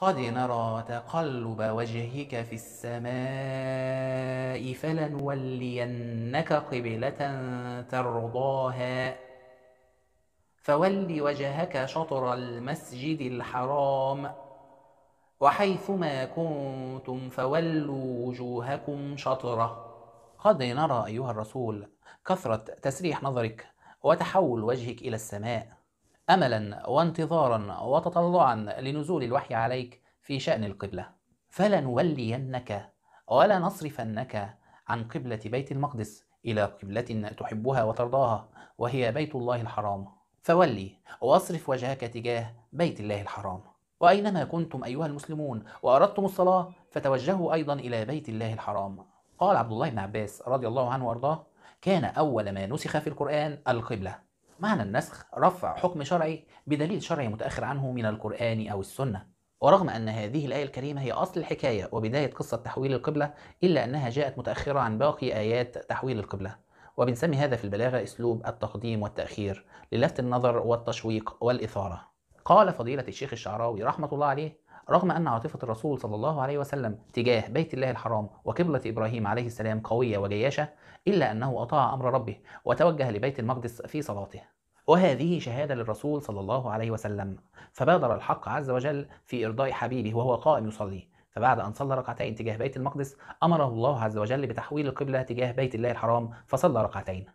قد نرى تقلب وجهك في السماء فلنولينك قبلة ترضاها فول وجهك شطر المسجد الحرام وحيثما كنتم فولوا وجوهكم شطره قد نرى أيها الرسول كثرة تسريح نظرك وتحول وجهك إلى السماء املا وانتظارا وتطلعا لنزول الوحي عليك في شان القبله فلنولينك ولا نصرفنك عن قبله بيت المقدس الى قبله تحبها وترضاها وهي بيت الله الحرام فولي واصرف وجهك تجاه بيت الله الحرام واينما كنتم ايها المسلمون واردتم الصلاه فتوجهوا ايضا الى بيت الله الحرام قال عبد الله بن عباس رضي الله عنه وارضاه كان اول ما نسخ في القران القبله معنى النسخ رفع حكم شرعي بدليل شرعي متأخر عنه من القرآن أو السنة ورغم أن هذه الآية الكريمة هي أصل الحكاية وبداية قصة تحويل القبلة إلا أنها جاءت متأخرة عن باقي آيات تحويل القبلة وبنسمي هذا في البلاغة أسلوب التقديم والتأخير للفت النظر والتشويق والإثارة قال فضيلة الشيخ الشعراوي رحمة الله عليه رغم أن عاطفة الرسول صلى الله عليه وسلم تجاه بيت الله الحرام وقبلة إبراهيم عليه السلام قوية وجياشة إلا أنه أطاع أمر ربه وتوجه لبيت المقدس في صلاته وهذه شهادة للرسول صلى الله عليه وسلم فبادر الحق عز وجل في إرضاء حبيبه وهو قائم يصلي فبعد أن صلى ركعتين تجاه بيت المقدس أمره الله عز وجل بتحويل القبلة تجاه بيت الله الحرام فصلى ركعتين